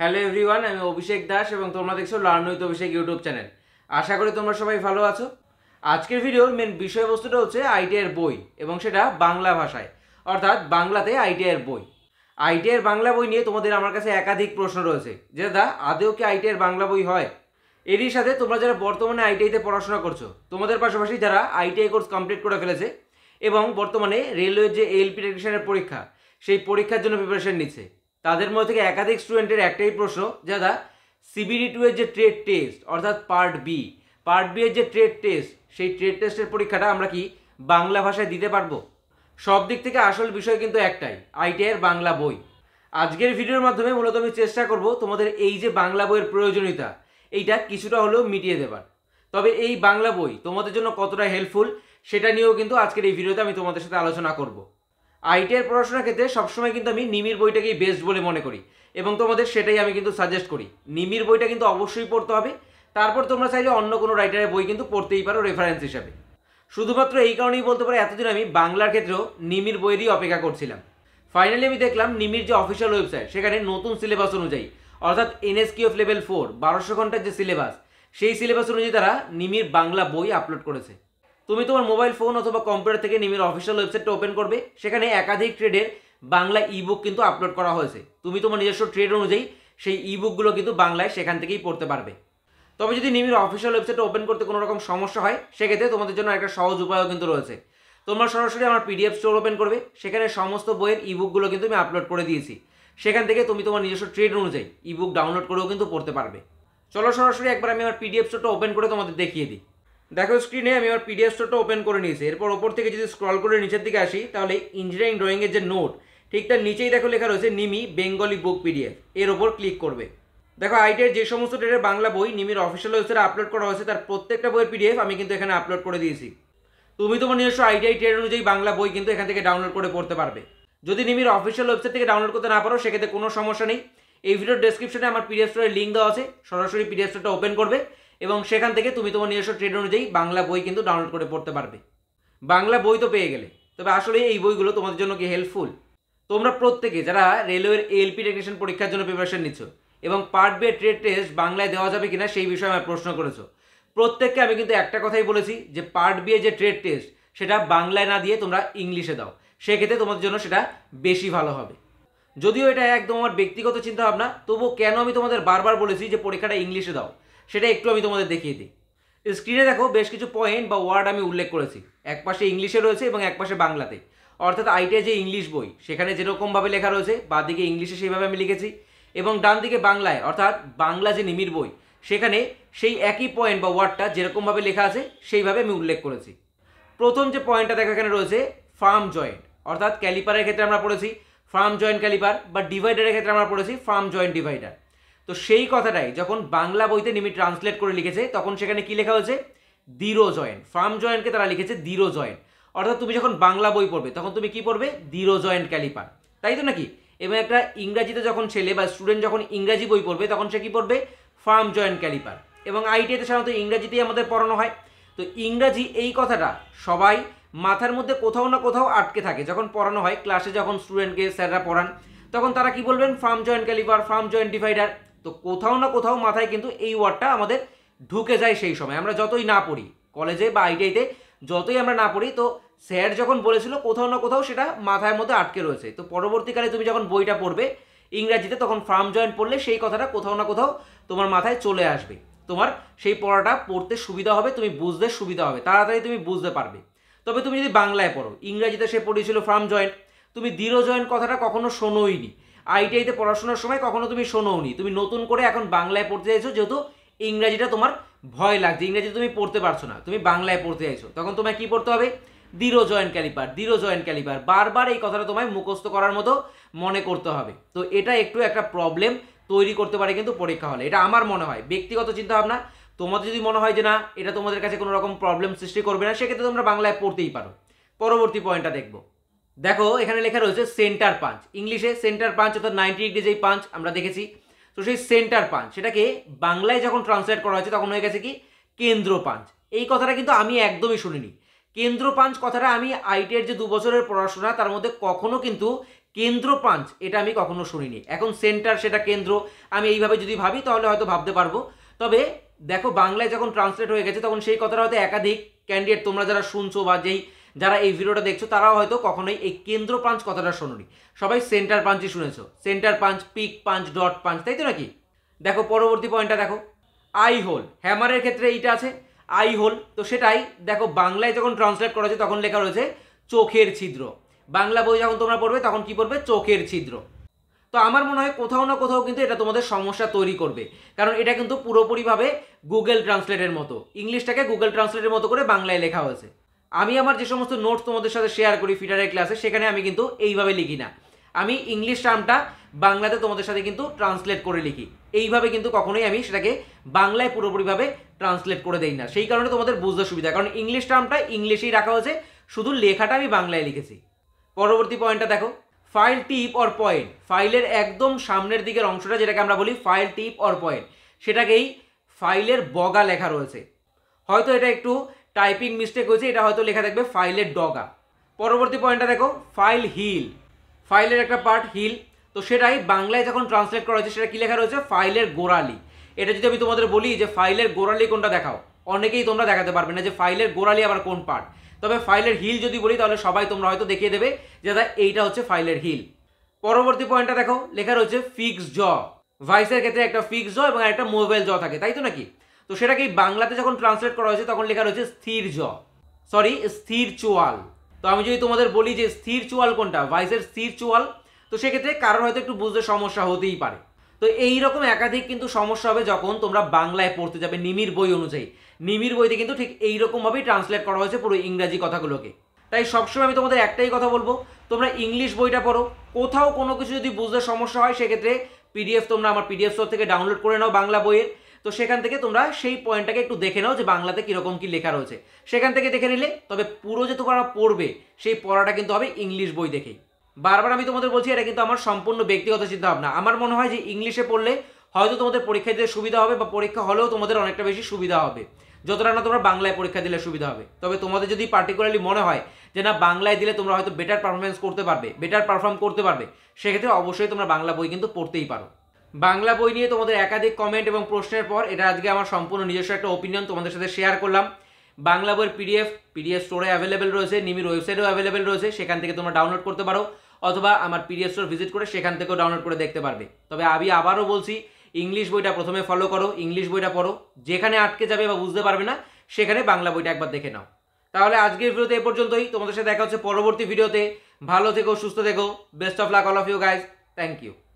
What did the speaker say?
hello everyone আমি অভিষেক দাস এবং তোমরা দেখছো learn with Abhishek YouTube channel আশা করি তোমরা সবাই ভালো আছো আজকের ভিডিওর মেন বিষয়বস্তুটা হচ্ছে আইটিআইয়ের বই এবং সেটা বাংলা ভাষায় অর্থাৎ বাংলাতে আইটিআইয়ের বই আইটিআইয়ের বাংলা বই নিয়ে তোমাদের আমার কাছে একাধিক প্রশ্ন রয়েছে যে দাদা আদেও কি আইটিআইয়ের বাংলা বই হয় এরই সাথে তোমরা যারা বর্তমানে আইটিআইতে পড়াশোনা করছো তোমাদের পাশাপাশি যারা আইটিআই কোর্স কমপ্লিট করে ফেলেছে এবং বর্তমানে রেলওয়ের যে এলপি টেকনিশিয়ানের পরীক্ষা সেই পরীক্ষার জন্য প্রিপারেশন নিচ্ছে তাদের মধ্যে থেকে একাধিক স্টুডেন্টের একটাই প্রশ্ন যারা সিবিডি টু এর যে ট্রেড টেস্ট অর্থাৎ পার্ট বি পার্ট বি এর যে ট্রেড টেস্ট সেই ট্রেড টেস্টের পরীক্ষাটা আমরা কি বাংলা ভাষায় দিতে পারবো সব দিক থেকে আসল বিষয় কিন্তু একটাই আইটিআইয়ের বাংলা বই আজকের ভিডিওর মাধ্যমে মূলত আমি চেষ্টা করব তোমাদের এই যে বাংলা বইয়ের প্রয়োজনীয়তা এইটা কিছুটা হলেও মিটিয়ে দেবার তবে এই বাংলা বই তোমাদের জন্য কতটা হেল্পফুল সেটা নিয়েও কিন্তু আজকের এই ভিডিওতে আমি তোমাদের সাথে আলোচনা করবো আইটিআর পড়াশোনার ক্ষেত্রে সবসময় কিন্তু আমি নিমির বইটাকেই বেস্ট বলে মনে করি এবং তোমাদের সেটাই আমি কিন্তু সাজেস্ট করি নিমির বইটা কিন্তু অবশ্যই পড়তে হবে তারপর তোমরা চাইলে অন্য কোনো রাইটারের বই কিন্তু পড়তেই পারো রেফারেন্স হিসাবে শুধুমাত্র এই কারণেই বলতে পারো এতদিন আমি বাংলার ক্ষেত্রেও নিমির বইয়েরই অপেক্ষা করছিলাম ফাইনালি আমি দেখলাম নিমির যে অফিসিয়াল ওয়েবসাইট সেখানে নতুন সিলেবাস অনুযায়ী অর্থাৎ এনএসকিউএফ লেভেল ফোর বারোশো ঘন্টার যে সিলেবাস সেই সিলেবাস অনুযায়ী তারা নিমির বাংলা বই আপলোড করেছে তুমি তোমার মোবাইল ফোন অথবা কম্পিউটার থেকে নিমের অফিসিয়াল ওয়েবসাইটটা ওপেন করবে সেখানে একাধিক ট্রেডের বাংলা ইবুক কিন্তু আপলোড করা হয়েছে তুমি তোমার নিজস্ব ট্রেড অনুযায়ী সেই ইবুকগুলো কিন্তু বাংলায় সেখান থেকেই পড়তে পারবে তবে যদি নিমির অফিসিয়াল ওয়েবসাইটটা ওপেন করতে কোনো রকম সমস্যা হয় সেক্ষেত্রে তোমাদের জন্য একটা সহজ উপায়ও কিন্তু রয়েছে তোমরা সরাসরি আমার পিডিএফ স্টোর ওপেন করবে সেখানে সমস্ত বইয়ের ইবুকগুলো কিন্তু আমি আপলোড করে দিয়েছি সেখান থেকে তুমি তোমার নিজস্ব ট্রেড অনুযায়ী ইবুক ডাউনলোড করেও কিন্তু পড়তে পারবে চলো সরাসরি একবার আমি আমার পিডিএফ স্টোরটা ওপেন করে তোমাদের দেখিয়ে দিই দেখো স্ক্রিনে আমি আমার পিডিএফ স্টোরটা ওপেন করে নিয়েছি এরপর ওপর থেকে যদি স্ক্রল করে নিচের দিকে আসি তাহলে ইঞ্জিনিয়ারিং ড্রয়িংয়ের যে নোট ঠিক তার নিচেই দেখো লেখা রয়েছে নিমি বেঙ্গলি বুক পিডিএফ এর ওপর ক্লিক করবে দেখো আইটের যে সমস্ত ডেটের বাংলা বই নিমির অফিসিয়াল ওয়েবসাইটে আপলোড করা হয়েছে তার প্রত্যেকটা বইয়ের পিডিএফ আমি কিন্তু এখানে আপলোড করে দিয়েছি তুমি তোমার নিজস্ব আইটিআই ট্রেড অনুযায়ী বাংলা বই কিন্তু এখান থেকে ডাউনলোড করে পড়তে পারবে যদি নিমির অফিসিয়াল ওয়েবসাইট থেকে ডাউনলোড করতে না পারো সেক্ষেত্রে কোনো সমস্যা নেই এই ভিডিওর ডেসক্রিপশনে আমার পিডিএফ স্টোরের লিঙ্ক দেওয়া আছে সরাসরি পিডিএফ স্টোরটা ওপেন করবে এবং সেখান থেকে তুমি তোমার নিজস্ব ট্রেড অনুযায়ী বাংলা বই কিন্তু ডাউনলোড করে পড়তে পারবে বাংলা বই তো পেয়ে গেলে তবে আসলে এই বইগুলো তোমাদের জন্য কি হেল্পফুল তোমরা প্রত্যেকে যারা রেলওয়ের এলপি টেকনিশিয়ান পরীক্ষার জন্য প্রিপারেশন নিচ্ছ এবং পার্ট বে ট্রেড টেস্ট বাংলায় দেওয়া যাবে কিনা সেই বিষয়ে আমার প্রশ্ন করেছো প্রত্যেককে আমি কিন্তু একটা কথাই বলেছি যে পার্ট বিয়ে যে ট্রেড টেস্ট সেটা বাংলায় না দিয়ে তোমরা ইংলিশে দাও সেক্ষেত্রে তোমাদের জন্য সেটা বেশি ভালো হবে যদিও এটা একদম আমার ব্যক্তিগত চিন্তা ভাবনা তবুও কেন আমি তোমাদের বারবার বলেছি যে পরীক্ষাটা ইংলিশে দাও সেটা একটু আমি তোমাদের দেখিয়ে দিই স্ক্রিনে দেখো বেশ কিছু পয়েন্ট বা ওয়ার্ড আমি উল্লেখ করেছি এক পাশে ইংলিশে রয়েছে এবং এক পাশে বাংলাতে অর্থাৎ আইটিআই যে ইংলিশ বই সেখানে যেরকমভাবে লেখা রয়েছে বা দিকে ইংলিশে সেইভাবে আমি লিখেছি এবং ডান দিকে বাংলায় অর্থাৎ বাংলা যে নিমির বই সেখানে সেই একই পয়েন্ট বা ওয়ার্ডটা যেরকমভাবে লেখা আছে সেইভাবে আমি উল্লেখ করেছি প্রথম যে পয়েন্টটা দেখা এখানে রয়েছে ফার্ম জয়েন্ট অর্থাৎ ক্যালিপারের ক্ষেত্রে আমরা পড়েছি ফার্ম জয়েন্ট ক্যালিপার বা ডিভাইডারের ক্ষেত্রে আমরা পড়েছি ফার্ম জয়েন্ট ডিভাইডার তো সেই কথাটাই যখন বাংলা বইতে নিমি ট্রান্সলেট করে লিখেছে তখন সেখানে কি লেখা হয়েছে দিরো জয়েন্ট ফার্ম জয়েন্টকে তারা লিখেছে দিরো জয়েন্ট অর্থাৎ তুমি যখন বাংলা বই পড়বে তখন তুমি কি পড়বে দিরো জয়েন্ট ক্যালিপার তাই তো নাকি এবং একটা ইংরাজিতে যখন ছেলে বা স্টুডেন্ট যখন ইংরাজি বই পড়বে তখন সে কী পড়বে ফার্ম জয়েন্ট ক্যালিপার এবং আইটিআইতে সাধারণত ইংরাজিতেই আমাদের পড়ানো হয় তো ইংরাজি এই কথাটা সবাই মাথার মধ্যে কোথাও না কোথাও আটকে থাকে যখন পড়ানো হয় ক্লাসে যখন স্টুডেন্টকে স্যাররা পড়ান তখন তারা কি বলবেন firm joint caliper firm joint divider তো কোথাও না কোথাও মাথায় কিন্তু এই ওয়ার্ডটা আমাদের ঢুকে যায় সেই সময় আমরা যতই না পড়ি কলেজে বা আইটিআইতে যতই আমরা না পড়ি তো স্যার যখন বলেছিল কোথাও না কোথাও সেটা মাথায় মধ্যে আটকে রয়েছে তো পরবর্তীকালে তুমি যখন বইটা পড়বে ইংরাজিতে তখন ফার্ম জয়েন্ট পড়লে সেই কথাটা কোথাও না কোথাও তোমার মাথায় চলে আসবে তোমার সেই পড়াটা পড়তে সুবিধা হবে তুমি বুঝতে সুবিধা হবে তাড়াতাড়ি তুমি বুঝতে পারবে তবে তুমি যদি বাংলায় পড়ো ইংরাজিতে সে পড়িয়েছিল ফার্ম জয়েন্ট তুমি দৃঢ় জয়েন্ট কথাটা কখনো শোনোইনি আইটিআইতে পড়াশোনার সময় কখনো তুমি নি তুমি নতুন করে এখন বাংলায় পড়তে চাইছো যেহেতু ইংরাজিটা তোমার ভয় লাগছে ইংরাজি তুমি পড়তে পারছো না তুমি বাংলায় পড়তে চাইছো তখন তোমায় কি পড়তে হবে দৃঢ় জয়েন্ট ক্যালিপার দৃঢ় জয়েন্ট ক্যালিপার বারবার এই কথাটা তোমায় মুখস্থ করার মতো মনে করতে হবে তো এটা একটু একটা প্রবলেম তৈরি করতে পারে কিন্তু পরীক্ষা হলে এটা আমার মনে হয় ব্যক্তিগত চিন্তা ভাবনা তোমাদের যদি মনে হয় যে না এটা তোমাদের কাছে কোনো রকম প্রবলেম সৃষ্টি করবে না সেক্ষেত্রে তোমরা বাংলায় পড়তেই পারো পরবর্তী পয়েন্টটা দেখব দেখো এখানে লেখা রয়েছে সেন্টার পাঞ্চ ইংলিশে সেন্টার পাঞ্চ অর্থাৎ নাইনটি ডিগ্রি যেই পাঞ্চ আমরা দেখেছি তো সেই সেন্টার পাঞ্চ সেটাকে বাংলায় যখন ট্রান্সলেট করা হয়েছে তখন হয়ে গেছে কি কেন্দ্র পাঞ্চ এই কথাটা কিন্তু আমি একদমই শুনিনি কেন্দ্র পাঞ্চ কথাটা আমি আইটিআর যে দু বছরের পড়াশোনা তার মধ্যে কখনো কিন্তু কেন্দ্র পাঞ্চ এটা আমি কখনো শুনিনি এখন সেন্টার সেটা কেন্দ্র আমি এইভাবে যদি ভাবি তাহলে হয়তো ভাবতে পারবো তবে দেখো বাংলায় যখন ট্রান্সলেট হয়ে গেছে তখন সেই কথাটা হয়তো একাধিক ক্যান্ডিডেট তোমরা যারা শুনছো বা যেই যারা এই ভিডিওটা দেখছো তারাও হয়তো কখনোই এই কেন্দ্র পাঞ্চ কথাটা শোনি সবাই সেন্টার পাঞ্চই শুনেছো centre punch prick punch dot punch তাই তো নাকি দেখো পরবর্তী পয়েন্টটা দেখো আই হোল হ্যামারের ক্ষেত্রে এইটা আছে আই হোল তো সেটাই দেখো বাংলায় যখন ট্রান্সলেট করা হয়েছে তখন লেখা রয়েছে চোখের ছিদ্র বাংলা বই যখন তোমরা পড়বে তখন কি পড়বে চোখের ছিদ্র তো আমার মনে হয় কোথাও না কোথাও কিন্তু এটা তোমাদের সমস্যা তৈরি করবে কারণ এটা কিন্তু পুরোপুরিভাবে গুগল ট্রান্সলেটের মতো ইংলিশটাকে গুগল ট্রান্সলেটের মতো করে বাংলায় লেখা হয়েছে আমি আমার যে সমস্ত নোটস তোমাদের সাথে শেয়ার করি ফিটারের ক্লাসে সেখানে আমি কিন্তু এইভাবে লিখি না আমি ইংলিশ টার্মটা বাংলাতে তোমাদের সাথে কিন্তু ট্রান্সলেট করে লিখি এইভাবে কিন্তু কখনোই আমি সেটাকে বাংলায় পুরোপুরিভাবে ট্রান্সলেট করে দেই না সেই কারণে তোমাদের বুঝতে সুবিধা কারণ ইংলিশ টার্মটা ইংলিশেই রাখা হয়েছে শুধু লেখাটা আমি বাংলায় লিখেছি পরবর্তী পয়েন্টটা দেখো ফাইল টিপ অর পয়েন্ট ফাইলের একদম সামনের দিকের অংশটা যেটাকে আমরা বলি ফাইল টিপ অর পয়েন্ট সেটাকেই ফাইলের বগা লেখা রয়েছে হয়তো এটা একটু টাইপিং মিস্টেক হয়েছে এটা হয়তো লেখা থাকবে ফাইলের ডগা পরবর্তী পয়েন্টটা দেখো ফাইল হিল ফাইলের একটা পার্ট হিল তো সেটাই বাংলায় যখন ট্রান্সলেট করা হয়েছে সেটা কী লেখা রয়েছে ফাইলের গোড়ালি এটা যদি আমি তোমাদের বলি যে ফাইলের গোড়ালি কোনটা দেখাও অনেকেই তোমরা দেখাতে পারবে না যে ফাইলের গোড়ালি আবার কোন পার্ট তবে ফাইলের হিল যদি বলি তাহলে সবাই তোমরা হয়তো দেখিয়ে দেবে যে দাদা এইটা হচ্ছে ফাইলের হিল পরবর্তী পয়েন্টটা দেখো লেখা রয়েছে ফিক্স জ ভাইসের ক্ষেত্রে একটা ফিক্স জ এবং একটা মোবাইল জ থাকে তাই তো নাকি তো সেটাকে বাংলাতে যখন ট্রান্সলেট করা হয়েছে তখন লেখা রয়েছে স্থির জ সরি স্থির চোয়াল তো আমি যদি তোমাদের বলি যে স্থির চোয়াল কোনটা ভাইসের স্থির চোয়াল তো সেক্ষেত্রে কারোর হয়তো একটু বুঝতে সমস্যা হতেই পারে তো এই রকম একাধিক কিন্তু সমস্যা হবে যখন তোমরা বাংলায় পড়তে যাবে নিমির বই অনুযায়ী নিমির বইতে কিন্তু ঠিক এইরকমভাবেই ট্রান্সলেট করা হয়েছে পুরো ইংরাজি কথাগুলোকে তাই সবসময় আমি তোমাদের একটাই কথা বলবো তোমরা ইংলিশ বইটা পড়ো কোথাও কোনো কিছু যদি বুঝতে সমস্যা হয় সেক্ষেত্রে পিডিএফ তোমরা আমার পিডিএফ স্টোর থেকে ডাউনলোড করে নাও বাংলা বইয়ের তো সেখান থেকে তোমরা সেই পয়েন্টটাকে একটু দেখে নাও যে বাংলাতে কীরকম কী লেখা রয়েছে সেখান থেকে দেখে নিলে তবে পুরো যে তোমরা পড়বে সেই পড়াটা কিন্তু হবে ইংলিশ বই দেখেই বারবার আমি তোমাদের বলছি এটা কিন্তু আমার সম্পূর্ণ ব্যক্তিগত চিন্তাভাবনা আমার মনে হয় যে ইংলিশে পড়লে হয়তো তোমাদের পরীক্ষা দিতে সুবিধা হবে বা পরীক্ষা হলেও তোমাদের অনেকটা বেশি সুবিধা হবে যতটা না তোমরা বাংলায় পরীক্ষা দিলে সুবিধা হবে তবে তোমাদের যদি পার্টিকুলারলি মনে হয় যে না বাংলায় দিলে তোমরা হয়তো বেটার পারফরমেন্স করতে পারবে বেটার পারফর্ম করতে পারবে সেক্ষেত্রে অবশ্যই তোমরা বাংলা বই কিন্তু পড়তেই পারো বাংলা বই নিয়ে তোমাদের একাধিক কমেন্ট এবং প্রশ্নের পর এটা আজকে আমার সম্পূর্ণ নিজস্ব একটা ওপিনিয়ন তোমাদের সাথে শেয়ার করলাম বাংলা বইয়ের পিডিএফ পিডিএফ স্টোরে অ্যাভেলেবেল রয়েছে নিমির ওয়েবসাইটেও অ্যাভেলেবেল রয়েছে সেখান থেকে তোমরা ডাউনলোড করতে পারো অথবা আমার পিডিএফ স্টোর ভিজিট করে সেখান থেকেও ডাউনলোড করে দেখতে পারবে তবে আমি আবারও বলছি ইংলিশ বইটা প্রথমে ফলো করো ইংলিশ বইটা পড়ো যেখানে আটকে যাবে বা বুঝতে পারবে না সেখানে বাংলা বইটা একবার দেখে নাও তাহলে আজকের ভিডিওতে এ পর্যন্তই তোমাদের সাথে দেখা হচ্ছে পরবর্তী ভিডিওতে ভালো থেকো সুস্থ থেকো best of luck all of you guys thank you